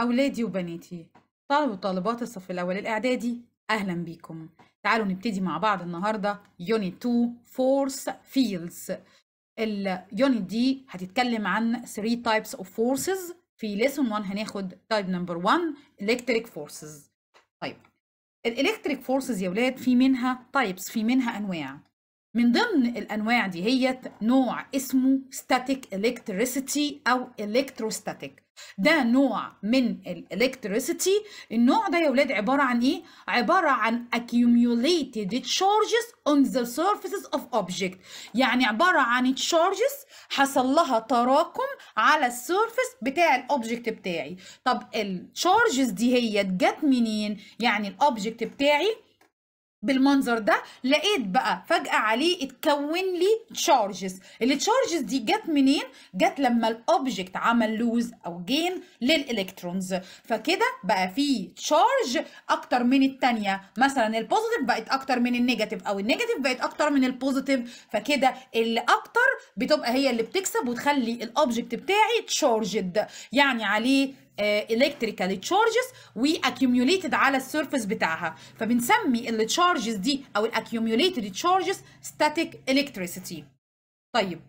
أولادي وبناتي طالب وطالبات الصف الأول الإعدادي أهلا بيكم تعالوا نبتدي مع بعض النهاردة يونت 2 فورس فيلز اليونت دي هتتكلم عن 3 types of forces في lesson 1 هناخد type number 1 electric forces طيب الالكتريك فورسز يا ولاد في منها تايبس في منها انواع من ضمن الانواع دي هي نوع اسمه static electricity او electrostatic ده نوع من الالكتريسيتي النوع ده يا ولاد عباره عن ايه عباره عن accumulated charges on the surfaces of object يعني عباره عن charges حصل لها تراكم على السيرفيس بتاع الاوبجكت بتاعي طب التشارجز دي هي جت منين يعني الاوبجكت بتاعي بالمنظر ده لقيت بقى فجأة عليه اتكون لي تشارجز التشارجز دي جت منين؟ جت لما الاوبجكت عمل لوز او جين للالكترونز فكده بقى في تشارج اكتر من التانية مثلا البوزيتيف بقت اكتر من النيجاتيف او النيجاتيف بقت اكتر من البوزيتيف فكده اللي اكتر بتبقى هي اللي بتكسب وتخلي الاوبجكت بتاعي تشارجد يعني عليه الكتريكال تشارجز واكيوميوليتد على السيرفيس بتاعها فبنسمي التشارجز دي او الاكيوميوليتد تشارجز ستاتيك الكتريسيتي طيب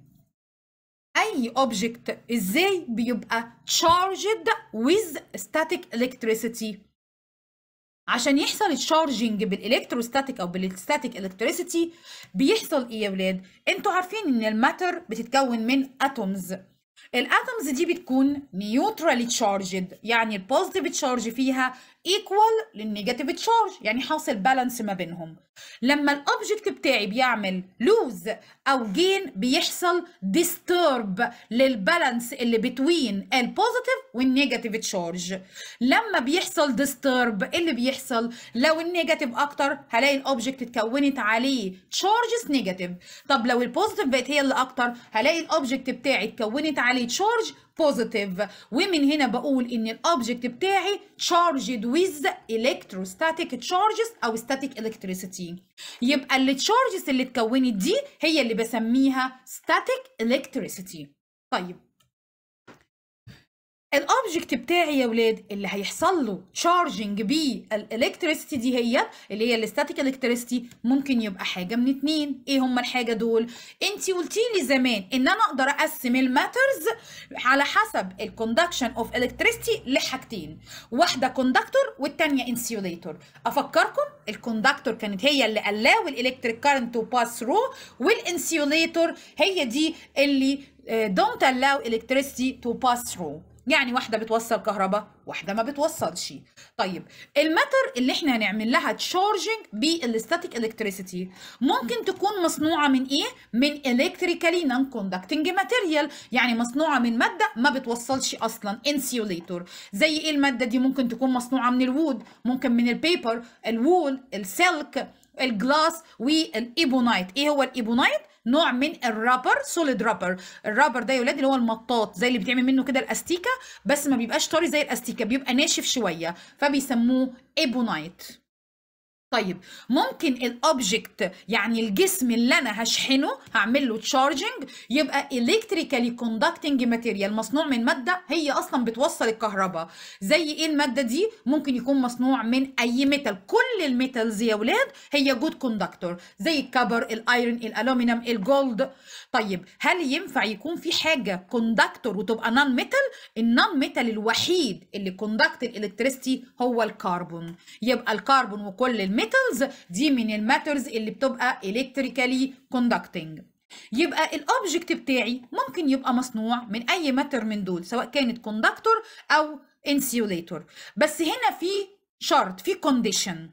اي اوبجكت ازاي بيبقى تشارجد with static electricity عشان يحصل الشارجنج بالالكتروستاتيك او بالستاتيك الكتريسيتي بيحصل ايه يا ولاد انتوا عارفين ان الماتر بتتكون من اتومز الاتومز دي بتكون نيوترالي تشارجد يعني البوزيتيف تشارج فيها ايكوال للنيجاتيف تشارج يعني حاصل بالانس ما بينهم لما الاوبجكت بتاعي بيعمل لوز او جين بيحصل ديسترب للبالانس اللي بتوين البوزيتيف والنيجاتيف تشارج لما بيحصل ديسترب اللي بيحصل لو النيجاتيف اكتر هلاقي الاوبجكت اتكونت عليه تشارجز نيجاتيف طب لو البوزيتيف بقت هي اللي اكتر هلاقي الاوبجكت بتاعي اتكونت عليه تشارج بوزيتيف ومن هنا بقول ان الاوبجكت بتاعي تشارجد ويز الكتروستاتيك تشارجز او ستاتيك الكتريسيتي يبقى التشارجز اللي اتكونت دي هي اللي بسميها ستاتيك الكتريسيتي طيب الاوبجكت بتاعي يا ولاد اللي هيحصل له تشارجنج بالالكتريستي دي هي اللي هي الاستاتيك الكتريستي ممكن يبقى حاجه من اتنين ايه هما الحاجه دول انت قلتي لي زمان ان انا اقدر اقسم الماترز على حسب الكوندكشن اوف الكتريستي لحاجتين واحده كوندكتور والثانيه انسيوليتور افكركم الكوندكتور كانت هي اللي الاو الالكتريك كارنت تو باس ثرو والانسيوليتور هي دي اللي دونت الاو الكتريستي تو باس ثرو يعني واحده بتوصل كهرباء واحده ما بتوصلش طيب الماتر اللي احنا هنعمل لها تشارجنج بالستاتيك الكتريسيتي ممكن تكون مصنوعه من ايه من الكتريكالي نون كوندكتنج ماتيريال يعني مصنوعه من ماده ما بتوصلش اصلا انسيوليتور زي ايه الماده دي ممكن تكون مصنوعه من الوود ممكن من البيبر الوول السلك الجلاس والايبونايت ايه هو الايبونايت نوع من الرابر سوليد رابر الرابر ده يا ولادي اللي هو المطاط زي اللي بتعمل منه كده الاستيكه بس ما بيبقاش طري زي الاستيكه بيبقى ناشف شويه فبيسموه ايبونايت طيب ممكن الاوبجكت يعني الجسم اللي انا هشحنه هعمل له تشارجنج يبقى الكتريكالي كوندكتنج ماتيريال مصنوع من ماده هي اصلا بتوصل الكهرباء زي ايه الماده دي ممكن يكون مصنوع من اي ميتال كل الميتالز يا ولاد هي جود كوندكتور زي الكبر الايرون الالومنيوم الجولد طيب هل ينفع يكون في حاجه كوندكتور وتبقى نون ميتال النون ميتال الوحيد اللي كوندكت الالكتريستي هو الكربون يبقى الكربون وكل الميتال الميتالز دي من الماترز اللي بتبقى electrically conducting يبقى الاوبجكت بتاعي ممكن يبقى مصنوع من اي ماتر من دول سواء كانت كوندكتور او انسيوليتور بس هنا في شرط في كونديشن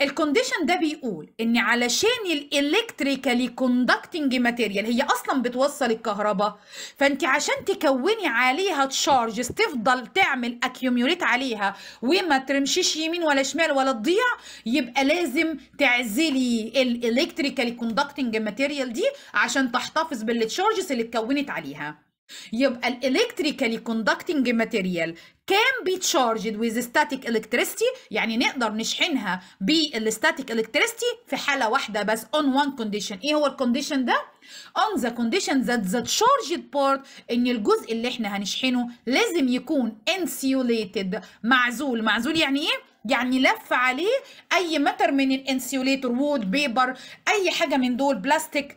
الكونديشن ده بيقول ان علشان الالكتريكالي كوندكتنج ماتيريال هي اصلا بتوصل الكهرباء فانت عشان تكوني عليها تشارج تفضل تعمل اكيوميوليت عليها وما ترمشيش يمين ولا شمال ولا تضيع يبقى لازم تعزلي الالكتريكالي كوندكتنج ماتيريال دي عشان تحتفظ بالتشارجز اللي اتكونت عليها يبقى الالكتريكالي كوندكتنج ماتيريال كان بي تشارجد ويز ستاتيك الكتريستي يعني نقدر نشحنها بالستاتيك الكتريستي في حاله واحده بس اون وان كونديشن ايه هو الكونديشن ده اون ذا كونديشن ذات ذا تشارجد بارت ان الجزء اللي احنا هنشحنه لازم يكون انسيوليتد معزول معزول يعني ايه يعني لف عليه اي متر من الانسيوليتور وود بيبر اي حاجه من دول بلاستيك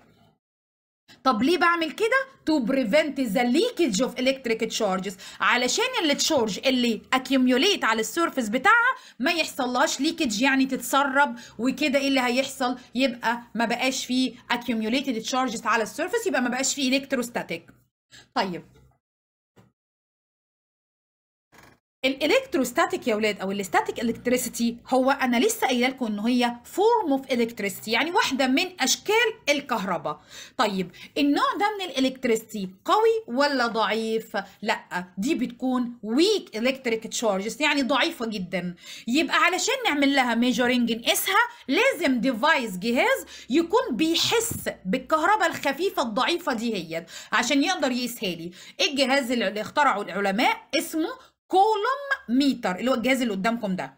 طب ليه بعمل كده تو بريفنت ذا ليكج اوف الكتريك تشارجز علشان التشارج اللي اكيوميوليت على السيرفيس بتاعها ما يحصلهاش ليكج يعني تتسرب وكده ايه اللي هيحصل يبقى ما بقاش فيه اكيوميوليتد تشارجز على السيرفيس يبقى ما بقاش فيه الكتروستاتيك طيب الالكتروستاتيك يا اولاد او الاستاتيك الكتريسيتي هو انا لسه قايله لكم ان هي فورم اوف الكتريسيتي يعني واحده من اشكال الكهرباء طيب النوع ده من الالكتريسيتي قوي ولا ضعيف لا دي بتكون ويك الكتريك تشارجز يعني ضعيفه جدا يبقى علشان نعمل لها ميجرنج نقيسها لازم ديفايس جهاز يكون بيحس بالكهرباء الخفيفه الضعيفه دي هي عشان يقدر يقيسها لي الجهاز اللي اخترعه العلماء اسمه كولوم ميتر اللي هو الجهاز اللي قدامكم ده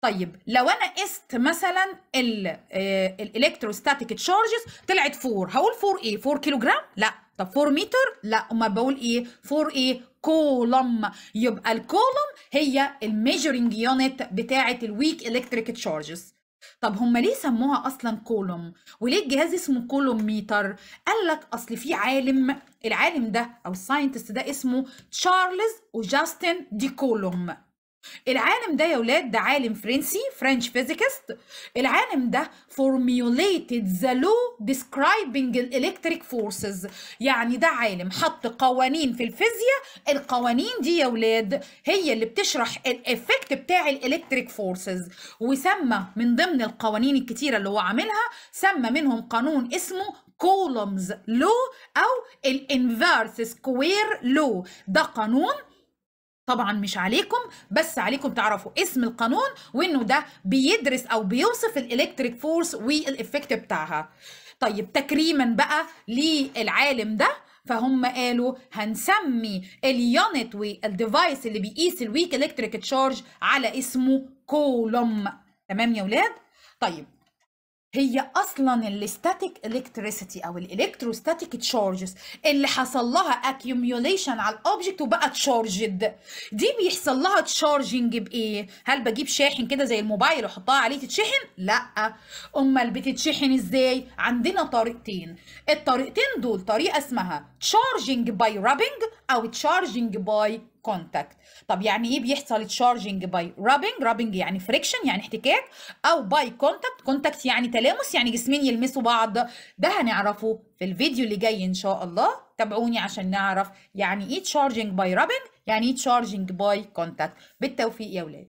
طيب لو انا قست مثلا الالكتروستاتيك آه، تشارجز طلعت 4 هقول 4 ايه 4 كيلو جرام لا طب 4 متر لا امال بقول ايه 4 ايه كولوم يبقى الكولوم هي الميجرنج يونت بتاعه الويك الكتريك تشارجز طب هم ليه سموها اصلا كولوم وليه الجهاز اسمه كولوم ميتر قال لك اصل في عالم العالم ده او الساينتست ده اسمه تشارلز وجاستن دي كولوم العالم ده يا ولاد ده عالم فرنسي فرنش فيزيكست العالم ده فورميوليتد ذا لو ديسكرايبنج الالكتريك فورسز يعني ده عالم حط قوانين في الفيزياء القوانين دي يا ولاد هي اللي بتشرح الافكت بتاع الالكتريك فورسز وسمى من ضمن القوانين الكتيرة اللي هو عاملها سمى منهم قانون اسمه كولومز لو او الانفيرس سكوير لو ده قانون طبعا مش عليكم بس عليكم تعرفوا اسم القانون وانه ده بيدرس او بيوصف الالكتريك فورس والافكت بتاعها طيب تكريما بقى للعالم ده فهم قالوا هنسمي اليونت والديفايس اللي بيقيس الويك الكتريك تشارج على اسمه كولوم تمام يا ولاد طيب هي اصلا الستاتيك الكتريسيتي او الالكتروستاتيك تشارجز اللي حصل لها اكيوميوليشن على الاوبجكت وبقى تشارجد دي بيحصل لها تشارجنج بايه هل بجيب شاحن كده زي الموبايل واحطها عليه تتشحن لا امال بتتشحن ازاي عندنا طريقتين الطريقتين دول طريقه اسمها تشارجنج باي رابنج او تشارجنج باي كونتاكت طب يعني ايه بيحصل تشارجنج باي رابنج رابنج يعني فريكشن يعني احتكاك او باي كونتاكت كونتاكت يعني تلامس يعني جسمين يلمسوا بعض ده هنعرفه في الفيديو اللي جاي ان شاء الله تابعوني عشان نعرف يعني ايه تشارجنج باي رابنج يعني ايه تشارجنج باي كونتاكت بالتوفيق يا ولاد